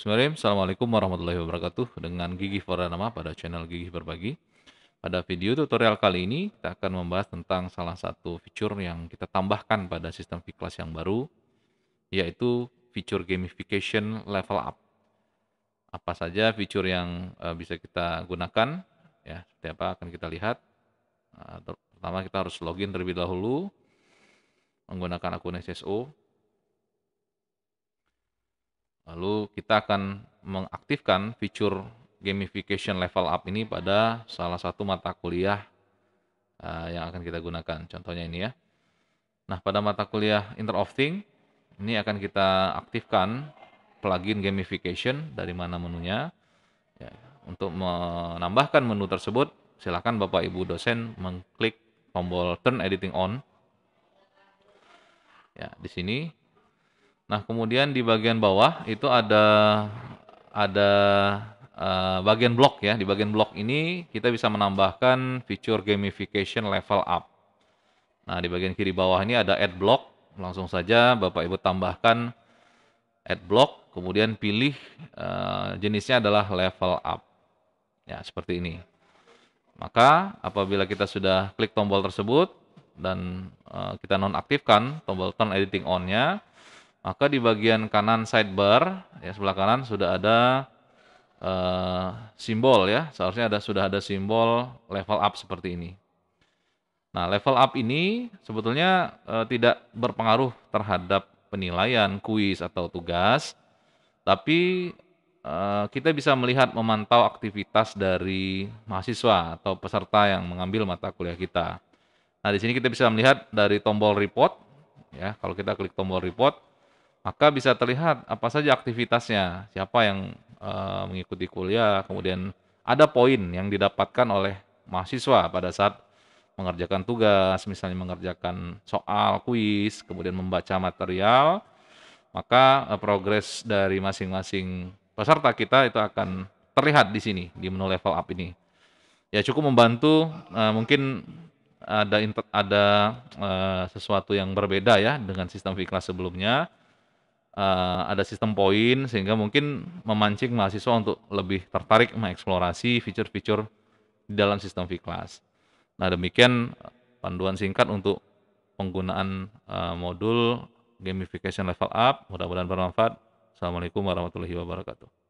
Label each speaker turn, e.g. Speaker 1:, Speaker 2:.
Speaker 1: Bismillahirrahmanirrahim. Assalamualaikum warahmatullahi wabarakatuh. Dengan Gigi Foranama pada channel Gigi Berbagi. Pada video tutorial kali ini, kita akan membahas tentang salah satu fitur yang kita tambahkan pada sistem V-Class yang baru, yaitu fitur gamification level up. Apa saja fitur yang eh, bisa kita gunakan, ya seperti apa akan kita lihat. Eh, pertama kita harus login terlebih dahulu, menggunakan akun SSO, Lalu kita akan mengaktifkan fitur gamification level up ini pada salah satu mata kuliah eh, yang akan kita gunakan. Contohnya ini ya. Nah, pada mata kuliah Inter of Thing, ini akan kita aktifkan plugin gamification dari mana menunya. Ya, untuk menambahkan menu tersebut, silakan Bapak Ibu dosen mengklik tombol turn editing on. Ya, di sini Nah, kemudian di bagian bawah itu ada ada uh, bagian blok ya. Di bagian blok ini kita bisa menambahkan fitur gamification level up. Nah, di bagian kiri bawah ini ada add block. Langsung saja Bapak Ibu tambahkan add block, kemudian pilih uh, jenisnya adalah level up. Ya, seperti ini. Maka apabila kita sudah klik tombol tersebut dan uh, kita nonaktifkan tombol turn editing on-nya, maka di bagian kanan sidebar ya sebelah kanan sudah ada uh, simbol ya seharusnya ada sudah ada simbol level up seperti ini nah level up ini sebetulnya uh, tidak berpengaruh terhadap penilaian kuis atau tugas tapi eh, kita bisa melihat memantau aktivitas dari mahasiswa atau peserta yang mengambil mata kuliah kita. Nah, di sini kita bisa melihat dari tombol report ya. Kalau kita klik tombol report, maka bisa terlihat apa saja aktivitasnya, siapa yang e, mengikuti kuliah, kemudian ada poin yang didapatkan oleh mahasiswa pada saat mengerjakan tugas, misalnya mengerjakan soal, kuis, kemudian membaca material, maka e, progres dari masing-masing peserta kita itu akan terlihat di sini di menu level up ini. Ya cukup membantu e, mungkin ada ada e, sesuatu yang berbeda ya dengan sistem Viklas sebelumnya uh, ada sistem poin sehingga mungkin memancing mahasiswa untuk lebih tertarik mengeksplorasi fitur-fitur di dalam sistem V-Class. Nah, demikian eh, panduan singkat untuk penggunaan uh, modul gamification level up. Mudah-mudahan bermanfaat. Assalamualaikum warahmatullahi wabarakatuh.